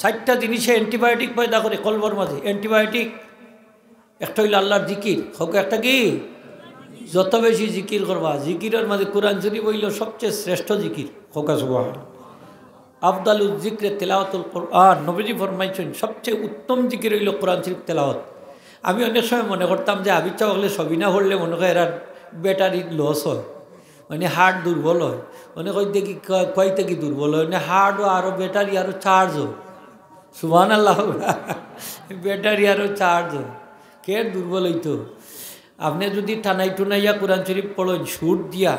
ষাটটা জিনিসে অ্যান্টিবায়োটিক পয়দা করে কলবর মাঝে অ্যান্টিবায়োটিক একটা হইল আল্লাহর জিকির হোক একটা কি যত বেশি জিকির করবা জিকিরের মাঝে কোরআন শরীফ হইল সবচেয়ে শ্রেষ্ঠ জিকির হোকা সুবাহ আফদাল জিক্রে তেলাওয়াতুল কোরআন নবীজি ফরমাইছেন সবচেয়ে উত্তম জিকির হইল কোরআন শরীফ তেলাওয়াত আমি অনেক সময় মনে করতাম যে আবির চাওয়ালে সবই না হরলে মনে করে এরা ব্যাটারি লস হয় মানে হার্ট দুর্বল হয় অনেক দেখি কয় কি দুর্বল হয় মানে হার্টও আরও ব্যাটারি আরও চার্জ হয় সুমান আল্লাহ ব্যাটারি আরও চার্জ কে দুর্বল হইতো আপনি যদি থানাই টুনাইয়া কোরআন শরীফ পড়েন ছুট দিয়া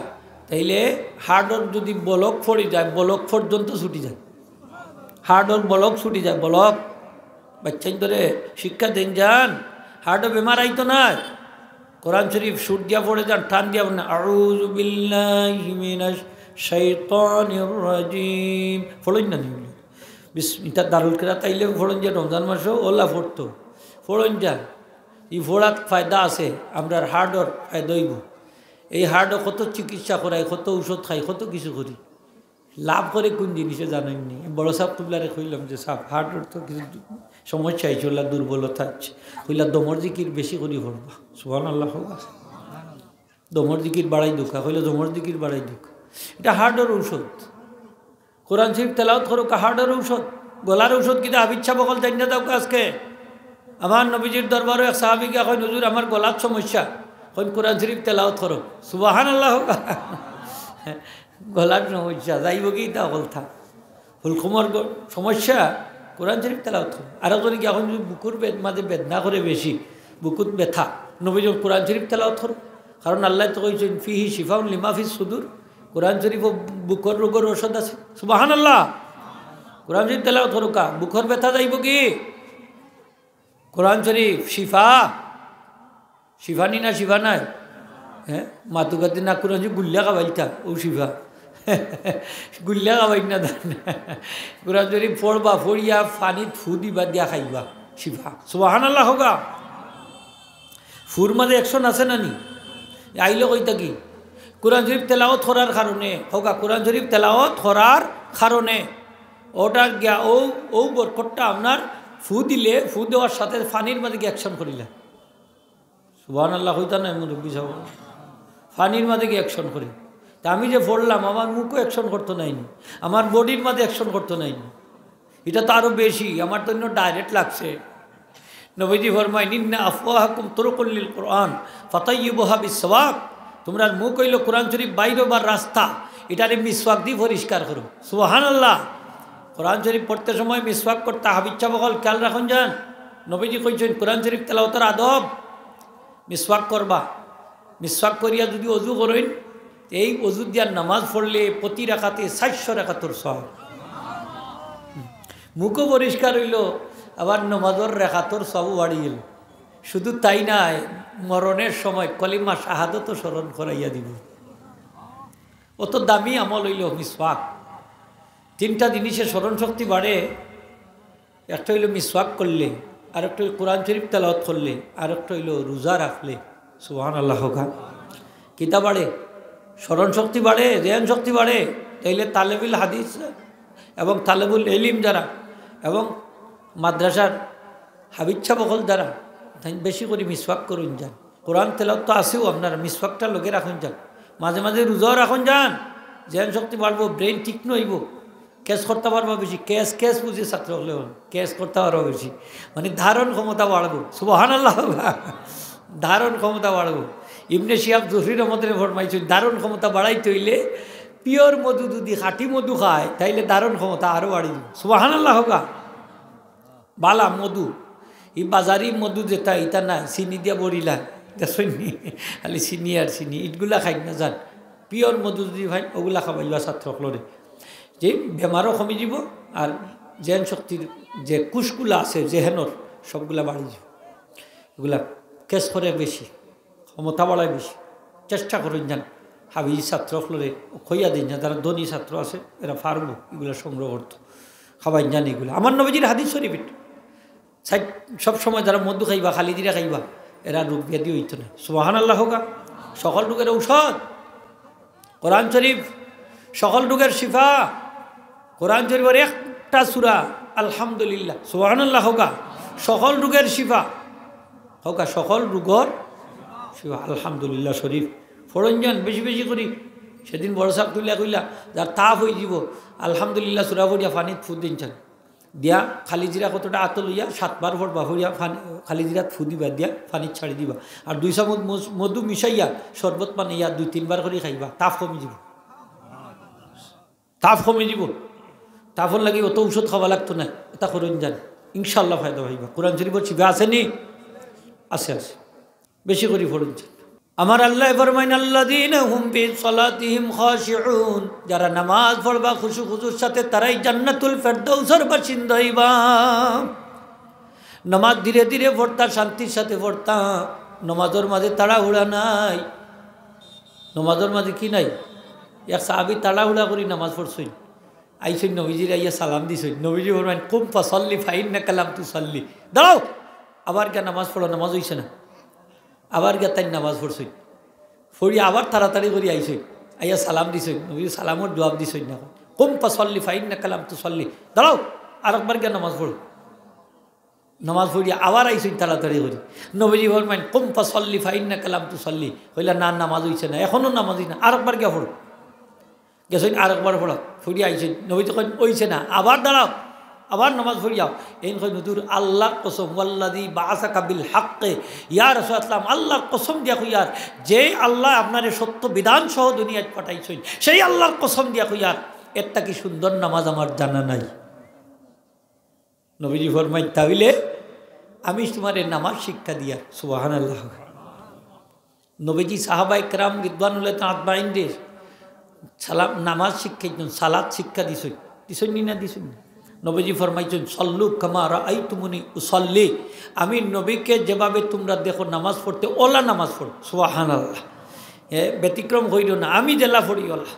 তাইলে হার্ডর যদি বলক ফড়ে যায় বলক পর্যন্ত ছুটি যায় হার্ডর বলক ছুটি যায় বলক বাচ্চাই ধরে শিক্ষা দেন যান হার্ডও বেমার আইতো না কোরআন শরীফ সুট দিয়া পড়ে যান টান দিয়া বলেন আউজ বিল্লাহ শৈতানির রাজিম ফলই না বিস্মিতা দারুল কেরা তাইলে ফোড়ন রমজান মাসেও ওলা ফোড়তো ফোড়ন যা এই ফোড়াত ফায়দা আছে আমরার হার্ডর ফায়দা এই হার্ডও কত চিকিৎসা করাই কত ঔষধ খাই কত কিছু করি লাভ করে কোন জিনিসে জানেননি বড় সাপ তুবলারে কইলাম যে সাপ হার্টর তো কিছু সমস্যা হয়েছে ওলা দুর্বলতা আছে কইলা দমর জিকির বেশি করি ভরবা সুহান আল্লাহ দমর জিকির বাড়াই দুঃখা কইলা দমর জিকির বাড়াই দুঃখা এটা হার্টর ঔষধ কোরআন শরীফ তেলাওত করো হার্টের ঔষধ গলার ঔষধ কিন্তু আবিচ্ছা বকল না দাও আজকে আমার নবীজির দরবারও এক সাহাবিকে এখন নজুর আমার গলার সমস্যা এখন কোরআন শরীফ তেলাওত করো সুবাহান আল্লাহ গলার সমস্যা যাইব কি তা বলতা হুলকুমর সমস্যা কোরআন শরীফ তেলাওত করো আরও করে কি এখন যদি বুকুর মাঝে বেদনা করে বেশি বুকুত ব্যথা নবীজ কোরআন শরীফ তেলাওত করো কারণ আল্লাহ তো কইছেন ফিহি শিফাউন লিমাফি সুদুর কোরআন শরীফ বুখর রোগের ওষুধ আছে সুবাহান আল্লাহ কোরআন শরীফ তেলাও থরুকা বুখর ব্যথা যাইব কি কোরআন শরীফ শিফা শিফানি না শিফা নাই হ্যাঁ মাতুকাতে না কোরআন শরীফ গুল্লা কাবাইতা ও শিফা গুল্লা কাবাই না দান কোরআন শরীফ পড়বা ফড়িয়া ফানি ফু দিবা দিয়া খাইবা শিফা সুবাহান আল্লাহ হোগা ফুর মাঝে একশন আছে না নি আইলে কইতা কি কোরআন শরীফ তেলাওত হরার কারণে হোকা কোরআন শরীফ তেলাওত হরার কারণে ওটা গিয়া ও ও বরকটটা আপনার ফু দিলে ফু দেওয়ার সাথে ফানির মাঝে অ্যাকশন করিলে সুবাহ আল্লাহ হইতা না মুরব্বী সাহ ফানির মাঝে গিয়ে অ্যাকশন করি তা আমি যে পড়লাম আমার মুখও অ্যাকশন করতো নাইনি আমার বডির মাঝে অ্যাকশন করতো নাইনি এটা তো আরও বেশি আমার তো অন্য ডাইরেক্ট লাগছে নবীজি ফরমাই নিন্না তোর তরকুল্লিল কোরআন ফতাই বহাবি সবাক তোমরা মুখ কইল কোরআন শরীফ বাইরে বা রাস্তা এটার মিসওয়াক দিয়ে পরিষ্কার করো সুহান আল্লাহ কোরআন শরীফ পড়তে সময় মিসওয়াক করতে হাবিচ্ছা বকল খেয়াল রাখুন যান নবীজি কইছেন কোরআন শরীফ তেলাওতার আদব মিসওয়াক করবা মিসওয়াক করিয়া যদি অজু করেন এই অজু দিয়ার নামাজ পড়লে প্রতি রাখাতে সাতশো তোর সহ মুখও পরিষ্কার হইল আবার নমাজর তোর সব বাড়ি গেল শুধু তাই নয় মরণের সময় কলিমা শাহাদত স্মরণ করাইয়া দিব অত দামি আমল হইল মিসওয়াক তিনটা জিনিসে স্মরণ শক্তি বাড়ে একটা হইল মিসওয়াক করলে আর একটা হইল কোরআন শরীফ তালাওয়াত করলে আর একটা হইল রোজা রাখলে সুহান আল্লাহ খান হ্যাঁ। কিতা বাড়ে স্মরণ শক্তি বাড়ে রেয়ান শক্তি বাড়ে তাইলে তালেবুল হাদিস এবং তালেবুল এলিম যারা এবং মাদ্রাসার হাবিচ্ছা বকল যারা তাই বেশি করে মিসওয়াক করুন যান কোরআন তেলাও তো আসেও আপনার মিসওয়াকটা লোকে রাখুন যান মাঝে মাঝে রোজাও রাখুন যান জ্ঞান শক্তি বাড়বো ব্রেন ঠিক নইব ক্যাশ করতে পারবো বেশি ক্যাশ ক্যাশ বুঝে ছাত্র হলে ক্যাশ করতে পারবো বেশি মানে ধারণ ক্ষমতা বাড়বো সুবাহান আল্লাহ ধারণ ক্ষমতা বাড়বো ইমনে শিয়াব জহরির মধ্যে ফরমাইছেন ধারণ ক্ষমতা বাড়াইতে হইলে পিওর মধু যদি খাঁটি মধু খায় তাইলে ধারণ ক্ষমতা আরও বাড়ি সুবাহান আল্লাহ বালা মধু ই বাজারি মধু যেটা ইটা না চিনি দিয়া বরিলা এটা খালি চিনি আর চিনি ইটগুলা খাই না যান পিওর মধু যদি ভাই ওগুলা ছাত্রক ছাত্রকলরে যে বেমারও কমে যাব আর জেন শক্তির যে কুশগুলো আছে জেহেনর সবগুলা বাড়ি যাব এগুলা কেস করে বেশি ক্ষমতা বাড়ায় বেশি চেষ্টা করেন যান হাবি ছাত্র হলে খইয়া দিন যান যারা ধনী ছাত্র আছে এরা ফার্ম এগুলো সংগ্রহ করতো খাবার যান এগুলো আমার নবীজির হাদিস শরীফ সব সময় যারা মধু খাইবা খালি খালিদিরা খাইবা এরা রোগ ব্যাধি হইত না সুবাহান আল্লাহ হোক সকল রোগের ঔষধ কোরআন শরীফ সকল রোগের শিফা কোরআন শরীফের একটা সুরা আলহামদুলিল্লাহ সুবাহান আল্লাহ হোক সকল রোগের শিফা হোক সকল রোগর শিফা আলহামদুলিল্লাহ শরীফ ফরঞ্জন বেশি বেশি করি সেদিন বড় সাপ তুলিয়া কইলা যার তাপ হয়ে যাব আলহামদুলিল্লাহ সুরা করিয়া ফানিত ফুদ্দিন চান দিয়া খালি জিরা কতটা আত লইয়া সাতবার ভর বাহরিয়া ফানি খালি জিরাত ফু দিবা দিয়া ফানি ছাড়ি দিবা আর দুই চামচ মধু মিশাইয়া শরবত ইয়া দুই তিনবার করে খাইবা তাপ কমে যাব তাপ কমে যাব তাপর লাগে অত ঔষধ খাওয়া লাগতো না এটা করেন জান ইনশাল্লাহ ফায়দা ভাইবা কোরআন শরীফ শিবা আছে নি আছে আছে বেশি করে ফরুন যান আমার আল্লাহ ফরমাইন আল্লাদিন হুমফি সলাতিহিম খাশিউন যারা নামাজ পড়বা খুশু খুশুর সাথে তারাই জান্নাতুল ফেরদৌসর বাসিন্দা হইবা নামাজ ধীরে ধীরে পড়তা শান্তির সাথে পড়তা নমাজের মাঝে তাড়াহুড়া নাই নমাজের মাঝে কি নাই ইয়া সাহাবি তাড়াহুড়া করি নামাজ পড়ছই আইসই নবীজির আইয়া সালাম দিছই নবীজি ফরমাইন কুম্পা সল্লি ফাইন না কালাম তু সল্লি দাঁড়াও আবার কে নামাজ পড়ো নামাজ হইছে না আবার গিয়া তাই নামাজ পড়ছই ফড়ি আবার তাড়াতাড়ি করে আইসই আইয়া সালাম দিছই নবী সালামর জবাব দিছই না কোন পা সল্লি ফাইন না কালাম তো সল্লি দাঁড়াও আরেকবার গিয়া নামাজ পড়ো নামাজ পড়ি আবার আইসই তাড়াতাড়ি করি নবীজি ফরমাইন কোন পা সল্লি ফাইন না কালাম তো সল্লি হইলে না নামাজ হইছে না এখনও নামাজ হই না আরেকবার গিয়া পড়ো গেছই আরেকবার পড়া ফুরি আইসই নবীজি কইন ওইছে না আবার দাঁড়াও আবার নামাজ যাও এই নদুর আল্লাহ কসম আল্লাদি বা আসা কাবিল হাক্কে ইয়ার আসলাম আল্লাহর কসম দিয়া কইয়ার যে আল্লাহ আপনার সত্য বিধান সহ দুনিয়ায় পাঠাইছেন সেই আল্লাহর কসম দিয়া কইয়ার এরটা কি সুন্দর নামাজ আমার জানা নাই নবীজি ফরমাই তাহলে আমি তোমার নামাজ শিক্ষা দিয়া সুবাহান আল্লাহ নবীজি সাহাবা ইকরাম রিদবানুল্লাহ তাঁতবাইনদের সালাম নামাজ শিক্ষা সালাদ শিক্ষা দিছই দিছই না দিছই না নবীজি ফরমাইছেন সল্লু কামার আই তুমুনি উসল্লি আমি নবীকে যেভাবে তোমরা দেখো নামাজ পড়তে ওলা নামাজ পড়ো সোহান আল্লাহ ব্যতিক্রম হইল না আমি জেলা পড়ি ওলা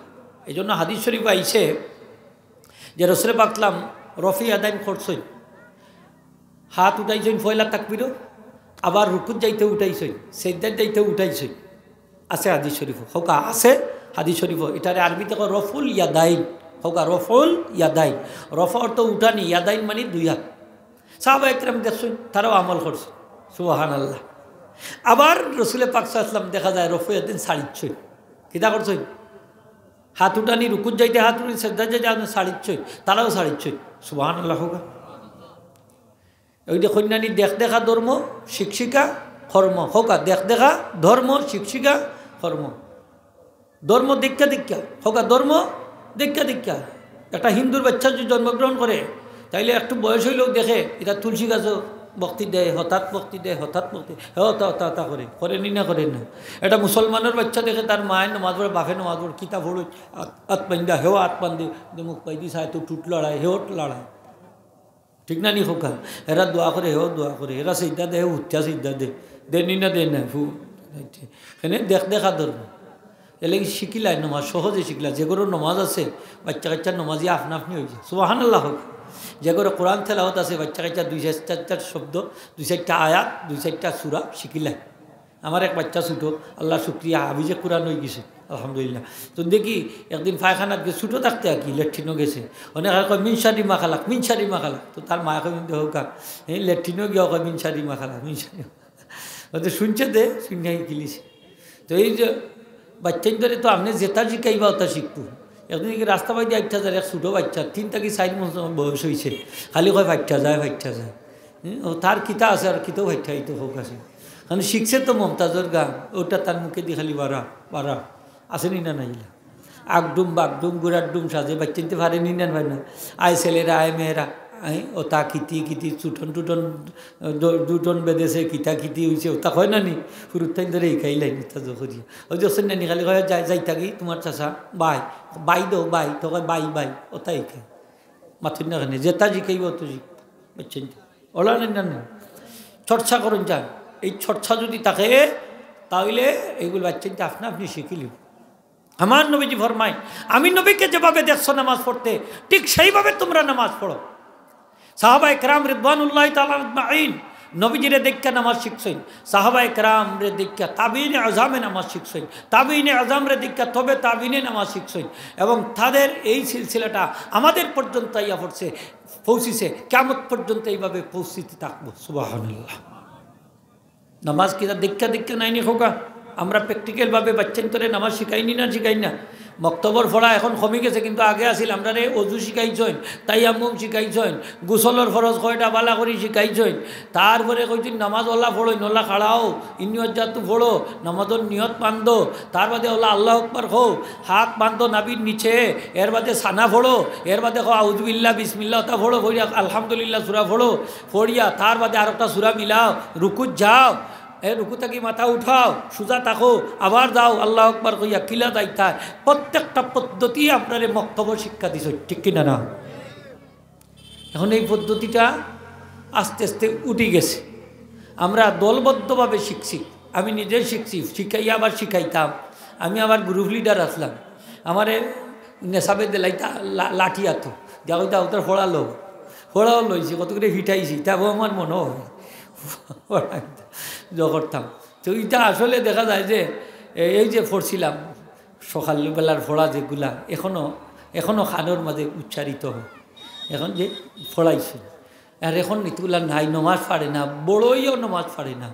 এই জন্য হাদিস শরীফ আইসে যে রসরে পাতলাম রফি আদাইন করছই হাত উঠাইছই ফয়লা তাকবিরও আবার রুকুত যাইতে উঠাইছই সেদ্দার যাইতে উঠাইছই আছে হাদিস শরীফ হোকা আছে হাদিস শরীফ এটারে আরবিতে রফুল ইয়াদাইন হোগা রফল ইয়াদাইন রফ অর্থ উঠানি ইয়াদাইন মানে দুই হাত সাহবা একরম গেছেন তারাও আমল করছে সুবাহান আল্লাহ আবার রসুলে পাকসা ইসলাম দেখা যায় রফু একদিন সারিচ্ছই কিতা করছই হাত উঠানি রুকুর যাইতে হাত উঠি শ্রদ্ধা যাইতে আপনি সারিচ্ছই তারাও সারিচ্ছই সুবাহান আল্লাহ হোগা ওই যে কন্যানি দেখ দেখা ধর্ম শিক্ষিকা কর্ম হোকা দেখ দেখা ধর্ম শিক্ষিকা কর্ম ধর্ম দীক্ষা দীক্ষা হোকা ধর্ম দেখা দেখা একটা হিন্দুর বাচ্চা যদি জন্মগ্রহণ করে তাইলে একটু বয়স হইলেও দেখে এটা তুলসী গাছও বক্তি দেয় হঠাৎ বক্তি দেয় হঠাৎ ভক্তি হতা হতা হতা করে করেনি না করেন না এটা মুসলমানের বাচ্চা দেখে তার মায়ের নমাজ পড়ে বাফে নমাজ পড়ে কিতাব ভোড় আত পাইন্দা হেও আত পান্দি মুখ পাই দিস তো টুট লড়াই হেও লড়াই ঠিক না নি খোকা এরা দোয়া করে হেও দোয়া করে এরা সিদ্ধা দেয় উঠা সিদ্ধা দে দেনি না দেন না ফু এনে দেখ দেখা দরকার এলে শিখিলাই নমাজ সহজে শিখিলা যে করে নমাজ আছে বাচ্চা কাচ্চার নমাজি আপনা আপনি হয়েছে সুবাহান আল্লাহ হোক যে করে কোরআন তেলাহত আছে বাচ্চা কাচ্চা দুই চার চার শব্দ দুই চারটা আয়াত দুই চারটা সুরা শিখিলাই আমার এক বাচ্চা ছুটো আল্লাহ শুক্রিয়া যে কোরআন হয়ে গেছে আলহামদুলিল্লাহ তো দেখি একদিন ফায়খানাত গিয়ে ছুটো থাকতে আর কি লেট্রিনও গেছে অনেক আর কয় মিনসারি মাখালাক মিনসারি মাখালাক তো তার মা এখন দেহ কাক এই লেট্রিনও গিয়ে কয় মিনসারি মাখালাক মিনসারি ওদের শুনছে দে শুনে কিলিছে তো এই যে বাচ্চা ধরে তো আপনি যেটা শিখাইবা ওটা শিখবো এখন কি রাস্তা দিয়ে আচ্ছা যায় এক ছোটো বাচ্চা তিন কি চার মাস বয়স হয়েছে খালি কয় বাচ্চা যায় বাচ্চা যায় তার কিতা আছে আর কিতাও বাচ্চা এই তো হোক আছে কারণ শিখছে তো মমতাজর গান ওটা তার মুখে দিয়ে খালি বাড়া বাড়া নি না নাইলা আগডুম বাগডুম গুড়াডুম সাজে বাচ্চা নিতে পারেনি না ভাই না আয় ছেলেরা আয় মেয়েরা তা কিতি কিতি চুটন টুটন দুটন বেদেছে কিতা কিতি হয়েছে ওতা কয় নি সুরত থাইন ধরে ইকাই লাইন তা ওই যখন নানি খালি কয় যাই যাই থাকি তোমার চাষা বাই বাই দো বাই তো কয় বাই বাই তা শিকাই মাথুর না খানি জি জিকাইব তো জি বুঝছেন ওলা নেন না চর্চা করুন যান এই চর্চা যদি থাকে তাহলে এইগুলো বাচ্চেন তো আপনি শিখিলি আমার নবীজি ফরমাই আমি নবীকে যেভাবে দেখছো নামাজ পড়তে ঠিক সেইভাবে তোমরা নামাজ পড়ো সাহাবা একরাম রিদবানুল্লাহ তালাইন নবীজিরে দীক্ষা নামাজ শিখছেন সাহাবা একরাম রে দীক্ষা তাবিনে আজামে নামাজ শিখছেন তাবিনে আজাম রে দীক্ষা তবে তাবিনে নামাজ শিখছেন এবং তাদের এই সিলসিলাটা আমাদের পর্যন্ত ইয়া পড়ছে পৌঁছিছে কেমন পর্যন্ত এইভাবে পৌঁছিতে থাকবো সুবাহ নামাজ কিনা দীক্ষা দীক্ষা নাইনি হোকা আমরা প্র্যাকটিক্যালভাবে বাচ্চান তোরে নামাজ শিখাইনি না শিখাই না বক্তব্যর ফরা এখন কমি গেছে কিন্তু আগে আছিল আমরা রে অজু শিখাইছেন তাই আমুম শিখাইছেন গুসলর ফরজ কয়টা বালা করি শিখাইছেন তারপরে কইছেন নামাজ ওলা ফোড়ো নলা খাড়াও ইনিয়জাতু ফোড়ো নামাজর নিয়ত বান্ধ তার বাদে ওলা আল্লাহ আকবর খো হাত বান্ধ নাবির নিচে এর বাদে সানা ফোড়ো এর বাদে খো আউজবিল্লা বিসমিল্লা তা ফোড়ো ফড়িয়া আলহামদুলিল্লাহ সুরা ফোড়ো ফড়িয়া তার বাদে আর একটা সুরা মিলাও রুকুত যাও এ রুকু থাকি মাথা উঠাও সোজা থাকো আবার যাও আল্লাহ আকবর কইয়া কিলা যাই তার প্রত্যেকটা পদ্ধতি আপনার মক্তব শিক্ষা দিছ ঠিক কিনা না এখন এই পদ্ধতিটা আস্তে আস্তে উঠে গেছে আমরা দলবদ্ধভাবে শিখছি আমি নিজে শিখছি শিখাইয়া আবার শিখাইতাম আমি আবার গ্রুপ লিডার আসলাম আমার নেশাবে দেলাইতা লাঠি আত যা হইতা ওটার ফোড়ালো ফোড়াও লইছি কত করে হিটাইছি তাও আমার মনে হয় করতাম তো এটা আসলে দেখা যায় যে এই যে পড়ছিলাম সকালবেলার ফোড়া যেগুলা এখনও এখনও খানোর মাঝে উচ্চারিত হয় এখন যে ফোড়াইছে আর এখন ইতুগুলা নাই নমাজ পারে না বড়ইও নমাজ পারে না